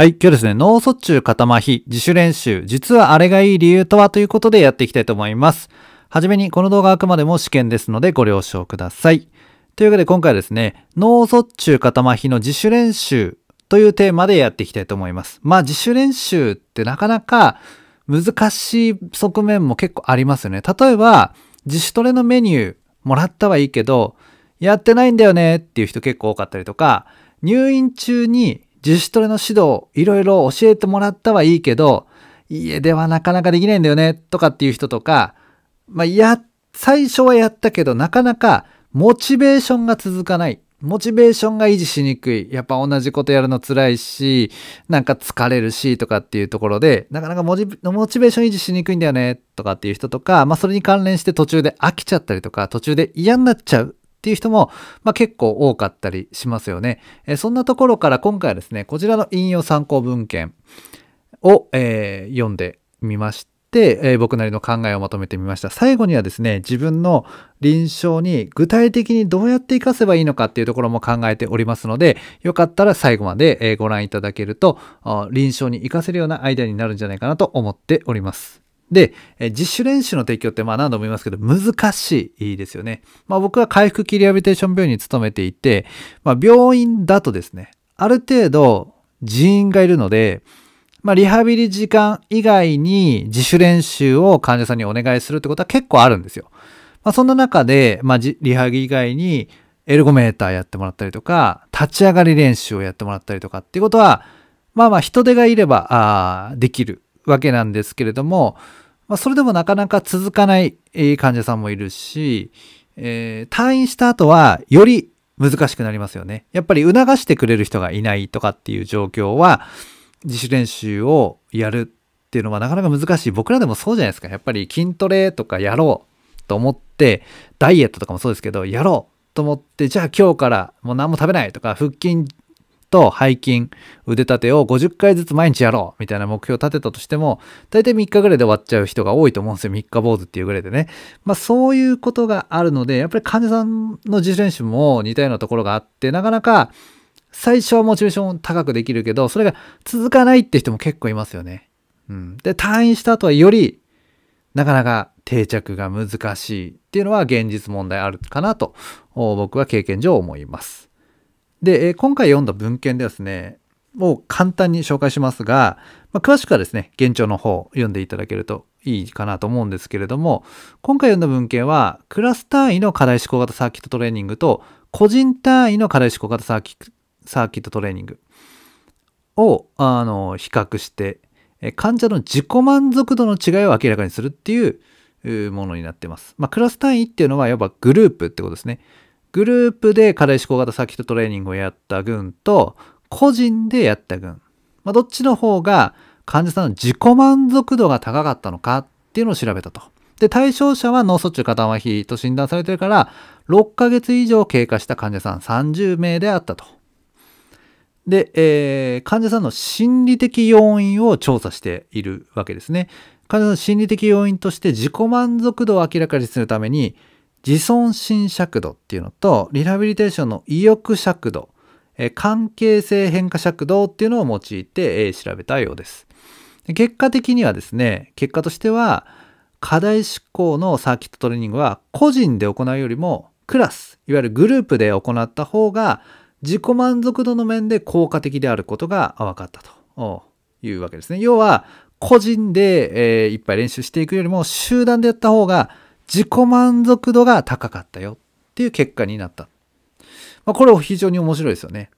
はい、今日ですね、脳卒中肩麻痺、自主練習、実はあれがいい理由とはということでやっていきたいと思います。はじめに、この動画はあくまでも試験ですのでご了承ください。というわけで今回はですね、脳卒中肩麻痺の自主練習というテーマでやっていきたいと思います。まあ自主練習ってなかなか難しい側面も結構ありますよね。例えば、自主トレのメニューもらったはいいけど、やってないんだよねっていう人結構多かったりとか、入院中に自主トレの指導、いろいろ教えてもらったはいいけど、家ではなかなかできないんだよね、とかっていう人とか、まあ、や、最初はやったけど、なかなかモチベーションが続かない。モチベーションが維持しにくい。やっぱ同じことやるの辛いし、なんか疲れるしとかっていうところで、なかなかモチベーション維持しにくいんだよねとかっていう人とか、まあそれに関連して途中で飽きちゃったりとか、途中で嫌になっちゃうっていう人も、まあ、結構多かったりしますよね。えそんなところから今回はですね、こちらの引用参考文献を、えー、読んでみまして、えー、僕なりの考えをまとめてみました。最後にはですね、自分の臨床に具体的にどうやって活かせばいいのかっていうところも考えておりますので、よかったら最後までご覧いただけると、臨床に活かせるようなアイデアになるんじゃないかなと思っております。で、実習練習の提供ってまあ何度も言いますけど難しいですよね。まあ僕は回復期リハビテーション病院に勤めていて、まあ病院だとですね、ある程度人員がいるので、まあリハビリ時間以外に自主練習を患者さんにお願いするってことは結構あるんですよ。まあそんな中で、まあリハビリ以外にエルゴメーターやってもらったりとか、立ち上がり練習をやってもらったりとかっていうことは、まあまあ人手がいれば、ああできるわけなんですけれども、まあ、それでもなかなか続かない患者さんもいるし、えー、退院した後はより難しくなりますよね。やっぱり促してくれる人がいないとかっていう状況は、自主練習をやるっていうのはなかなか難しい。僕らでもそうじゃないですか。やっぱり筋トレとかやろうと思って、ダイエットとかもそうですけど、やろうと思って、じゃあ今日からもう何も食べないとか、腹筋と背筋、腕立てを50回ずつ毎日やろうみたいな目標を立てたとしても、大体3日ぐらいで終わっちゃう人が多いと思うんですよ。3日坊主っていうぐらいでね。まあそういうことがあるので、やっぱり患者さんの自主練習も似たようなところがあって、なかなか最初はモチベーション高くできるけど、それが続かないって人も結構いますよね。うん。で、退院した後はより、なかなか定着が難しいっていうのは現実問題あるかなと、僕は経験上思います。で、今回読んだ文献でですね、もう簡単に紹介しますが、まあ、詳しくはですね、現状の方を読んでいただけるといいかなと思うんですけれども、今回読んだ文献は、クラス単位の課題思考型サーキットトレーニングと、個人単位の課題思考型サーキットトレーニングを、あの、比較して、患者の自己満足度の違いを明らかにするっていうものになってます。まあ、クラス単位っていうのは、やっぱグループってことですね。グループで課題思考型サーキットトレーニングをやった群と、個人でやった群。まあ、どっちの方が患者さんの自己満足度が高かったのかっていうのを調べたと。で、対象者は脳卒中肩麻痺と診断されてるから、6ヶ月以上経過した患者さん30名であったと。で、えー、患者さんの心理的要因を調査しているわけですね。患者さんの心理的要因として自己満足度を明らかにするために、自尊心尺度っていうのとリハビリテーションの意欲尺度、え関係性変化尺度っていうのを用いて、え調べたようです。結果的にはですね結果としては課題執行のサーキットトレーニングは個人で行うよりもクラスいわゆるグループで行った方が自己満足度の面で効果的であることが分かったというわけですね。要は個人で、えいっぱい練習していくよりも集団でやった方が自己満足度が高かったよっていう結果になった。まあ、これ非常に面白いですよね。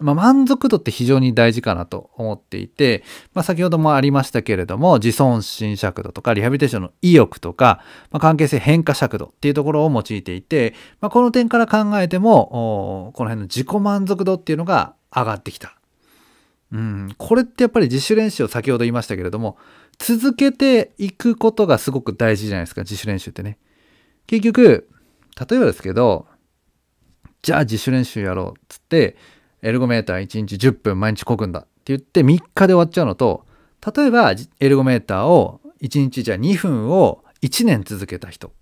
まあ、満足度って非常に大事かなと思っていて、まあ、先ほどもありましたけれども、自尊心尺度とか、リハビリテーションの意欲とか、まあ、関係性変化尺度っていうところを用いていて、まあ、この点から考えても、この辺の自己満足度っていうのが上がってきたうん、これってやっぱり自主練習を先ほど言いましたけれども続けていくことがすごく大事じゃないですか自主練習ってね結局例えばですけどじゃあ自主練習やろうっつってエルゴメーター1日10分毎日こぐんだって言って3日で終わっちゃうのと例えばエルゴメーターを1日じゃあ2分を1年続けた人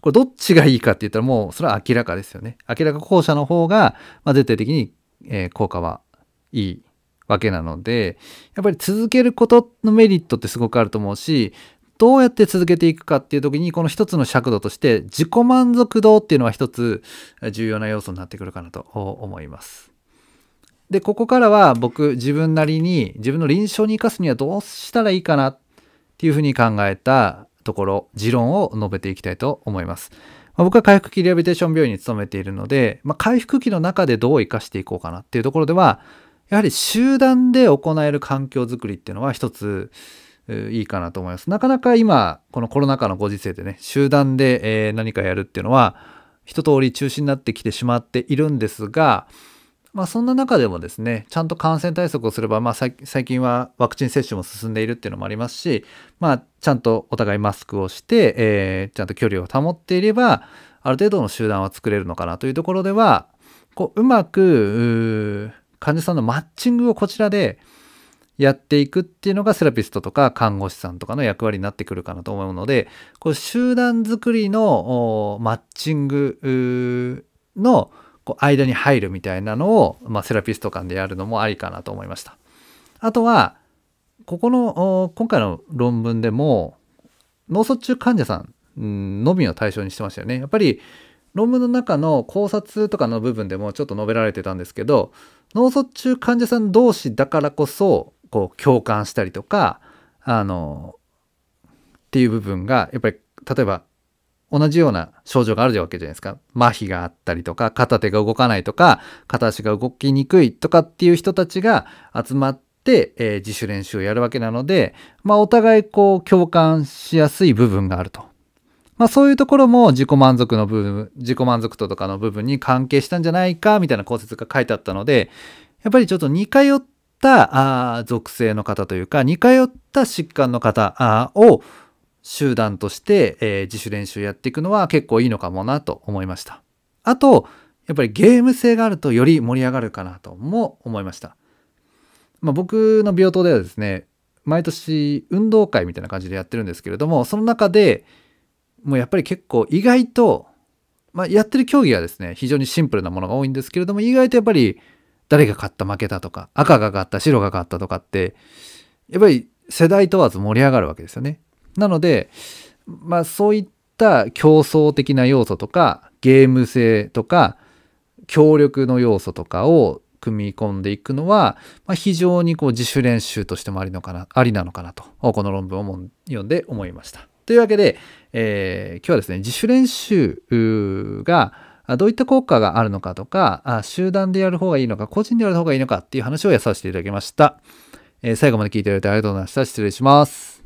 これどっちがいいかって言ったらもうそれは明らかですよね明らか後者の方が、まあ、絶対的に、えー、効果はいいわけなので、やっぱり続けることのメリットってすごくあると思うし、どうやって続けていくかっていう時に、この一つの尺度として、自己満足度っていうのは一つ重要な要素になってくるかなと思います。で、ここからは僕自分なりに自分の臨床に生かすにはどうしたらいいかなっていうふうに考えたところ、持論を述べていきたいと思います。まあ、僕は回復期リハビテーション病院に勤めているので、まあ、回復期の中でどう生かしていこうかなっていうところでは、やはり集団で行える環境づくりっていうのは一ついいかなと思います。なかなか今、このコロナ禍のご時世でね、集団で何かやるっていうのは、一通り中止になってきてしまっているんですが、まあ、そんな中でもですね、ちゃんと感染対策をすれば、まあ、最近はワクチン接種も進んでいるっていうのもありますし、まあ、ちゃんとお互いマスクをして、えー、ちゃんと距離を保っていれば、ある程度の集団は作れるのかなというところでは、こううまく患者さんのマッチングをこちらでやっていくっていうのがセラピストとか看護師さんとかの役割になってくるかなと思うので、こう集団作りのマッチングのこう間に入るみたいなのを、まあ、セラピスト間でやるのもありかなと思いました。あとは、ここの今回の論文でも脳卒中患者さんのみを対象にしてましたよね。やっぱり論文の中の考察とかの部分でもちょっと述べられてたんですけど脳卒中患者さん同士だからこそこう共感したりとかあのっていう部分がやっぱり例えば同じような症状があるわけじゃないですか。麻痺があったりとか片手が動かないとか片足が動きにくいとかっていう人たちが集まって、えー、自主練習をやるわけなので、まあ、お互いこう共感しやすい部分があると。まあそういうところも自己満足の部分、自己満足度とかの部分に関係したんじゃないか、みたいな考説が書いてあったので、やっぱりちょっと似通ったあ属性の方というか、似通った疾患の方を集団として、えー、自主練習やっていくのは結構いいのかもなと思いました。あと、やっぱりゲーム性があるとより盛り上がるかなとも思いました。まあ、僕の病棟ではですね、毎年運動会みたいな感じでやってるんですけれども、その中で、もうやっぱり結構意外と、まあ、やってる競技はですね、非常にシンプルなものが多いんですけれども、意外とやっぱり誰が勝った負けたとか、赤が勝った白が勝ったとかって、やっぱり世代問わず盛り上がるわけですよね。なので、まあそういった競争的な要素とか、ゲーム性とか、協力の要素とかを組み込んでいくのは、まあ、非常にこう自主練習としてもありのかなありなのかなとこの論文を読んで思いました。というわけで、えー、今日はですね、自主練習がどういった効果があるのかとか、集団でやる方がいいのか、個人でやる方がいいのかっていう話をやさせていただきました。えー、最後まで聞いていただいてありがとうございました。失礼します。